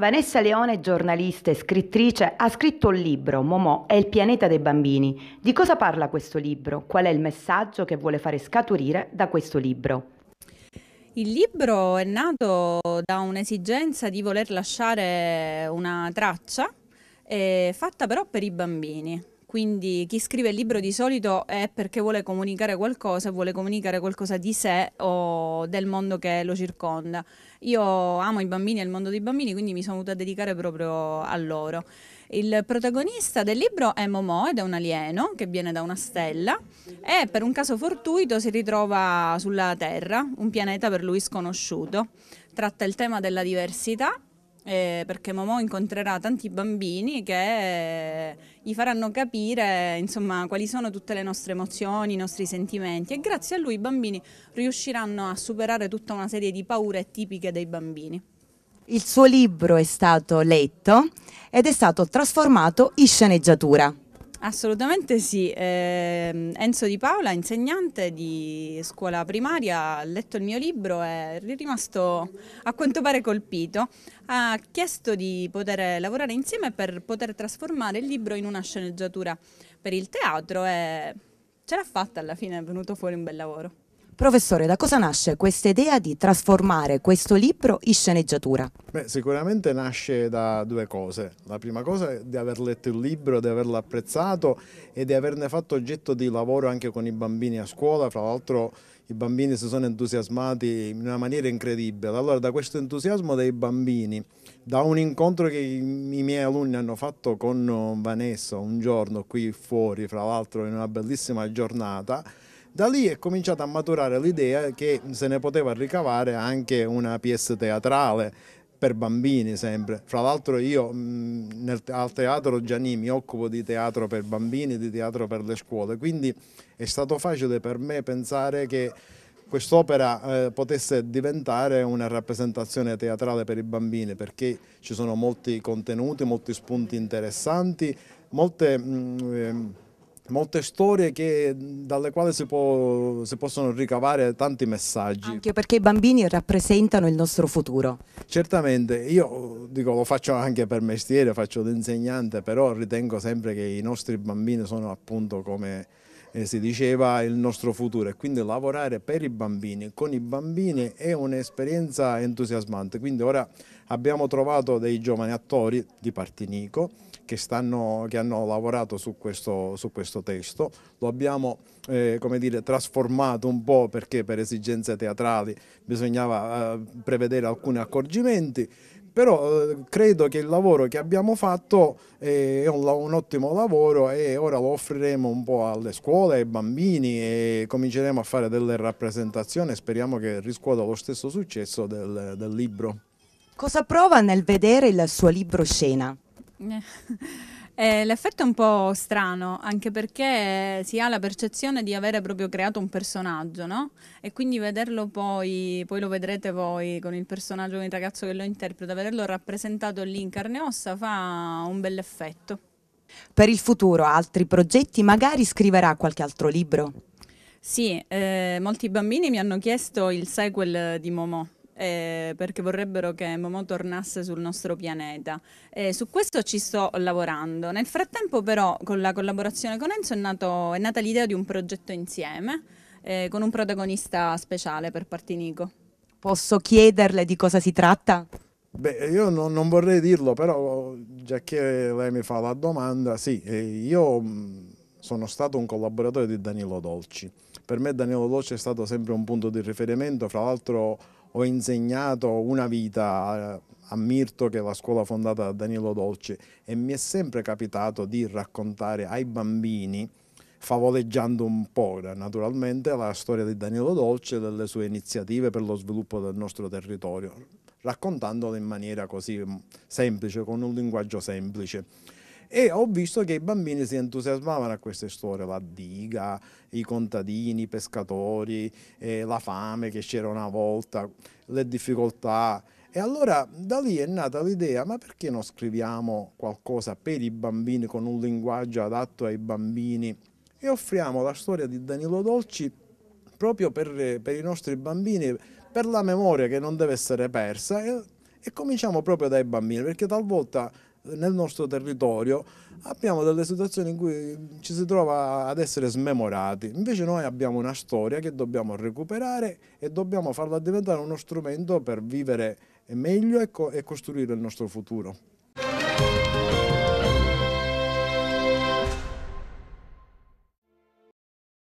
Vanessa Leone, giornalista e scrittrice, ha scritto un libro, Momò è il pianeta dei bambini. Di cosa parla questo libro? Qual è il messaggio che vuole fare scaturire da questo libro? Il libro è nato da un'esigenza di voler lasciare una traccia eh, fatta però per i bambini quindi chi scrive il libro di solito è perché vuole comunicare qualcosa, vuole comunicare qualcosa di sé o del mondo che lo circonda. Io amo i bambini e il mondo dei bambini, quindi mi sono venuta a dedicare proprio a loro. Il protagonista del libro è Momo ed è un alieno che viene da una stella e per un caso fortuito si ritrova sulla Terra, un pianeta per lui sconosciuto. Tratta il tema della diversità eh, perché Momo incontrerà tanti bambini che gli faranno capire insomma, quali sono tutte le nostre emozioni, i nostri sentimenti e grazie a lui i bambini riusciranno a superare tutta una serie di paure tipiche dei bambini. Il suo libro è stato letto ed è stato trasformato in sceneggiatura. Assolutamente sì, eh, Enzo Di Paola, insegnante di scuola primaria, ha letto il mio libro e è rimasto a quanto pare colpito. Ha chiesto di poter lavorare insieme per poter trasformare il libro in una sceneggiatura per il teatro e ce l'ha fatta alla fine, è venuto fuori un bel lavoro. Professore, da cosa nasce questa idea di trasformare questo libro in sceneggiatura? Beh, sicuramente nasce da due cose. La prima cosa è di aver letto il libro, di averlo apprezzato e di averne fatto oggetto di lavoro anche con i bambini a scuola. Fra l'altro i bambini si sono entusiasmati in una maniera incredibile. Allora da questo entusiasmo dei bambini, da un incontro che i miei alunni hanno fatto con Vanessa un giorno qui fuori, fra l'altro in una bellissima giornata, da lì è cominciata a maturare l'idea che se ne poteva ricavare anche una pièce teatrale per bambini sempre. Fra l'altro io mm, nel, al teatro Gianni mi occupo di teatro per bambini, di teatro per le scuole, quindi è stato facile per me pensare che quest'opera eh, potesse diventare una rappresentazione teatrale per i bambini perché ci sono molti contenuti, molti spunti interessanti, molte... Mh, mm, ehm, molte storie che, dalle quali si, può, si, possono ricavare tanti messaggi. Anche perché i bambini rappresentano il nostro futuro. Certamente, io dico, lo faccio anche per mestiere, faccio l'insegnante, però ritengo sempre che i nostri bambini sono appunto come eh, si diceva il nostro futuro e quindi lavorare per i bambini, con i bambini è un'esperienza entusiasmante. Quindi ora abbiamo trovato dei giovani attori di Partinico, che, stanno, che hanno lavorato su questo, su questo testo, lo abbiamo eh, come dire, trasformato un po' perché per esigenze teatrali bisognava eh, prevedere alcuni accorgimenti, però eh, credo che il lavoro che abbiamo fatto eh, è un, un, ottimo lavoro e ora lo offriremo un po' alle scuole, ai bambini e cominceremo a fare delle rappresentazioni e speriamo che riscuota lo stesso successo del, del libro. Cosa prova nel vedere il suo libro scena? Eh, eh, l'effetto è un po' strano, anche perché si ha la percezione di avere proprio creato un personaggio, no? E quindi vederlo poi, poi lo vedrete voi con il personaggio, con il ragazzo che lo interpreta, vederlo rappresentato lì in carne e ossa fa un bell'effetto. Per il futuro, altri progetti, magari scriverà qualche altro libro? Sì, eh, molti bambini mi hanno chiesto il sequel di Momò eh, perché vorrebbero che Momo tornasse sul nostro pianeta. Eh, su questo ci sto lavorando. Nel frattempo però con la collaborazione con Enzo è, nato, è nata l'idea di un progetto insieme eh, con un protagonista speciale per Partinico. Posso chiederle di cosa si tratta? Beh, io non, non, vorrei dirlo, però già che lei mi fa la domanda, sì, eh, io mm, sono stato un collaboratore di Danilo Dolci. Per me Danilo Dolci è stato sempre un punto di riferimento, fra l'altro ho insegnato una vita a Mirto, che è la scuola fondata da Danilo Dolce, e mi è sempre capitato di raccontare ai bambini, favoleggiando un po' naturalmente, la storia di Danilo Dolce e delle sue iniziative per lo sviluppo del nostro territorio, raccontandola in maniera così mm, semplice, con un linguaggio semplice e ho visto che i bambini si entusiasmavano a queste storie, la diga, i contadini, i pescatori, eh, la fame che c'era una volta, le difficoltà. E allora da lì è nata l'idea, ma perché non scriviamo qualcosa per i bambini con un linguaggio adatto ai bambini e offriamo la storia di Danilo Dolci proprio per, per i nostri bambini, per la memoria che non deve essere persa e, e cominciamo proprio dai bambini, perché talvolta nel nostro territorio abbiamo delle situazioni in cui ci si trova ad essere smemorati. Invece noi abbiamo una storia che dobbiamo recuperare e dobbiamo farla diventare uno strumento per vivere meglio e, costruire il nostro futuro.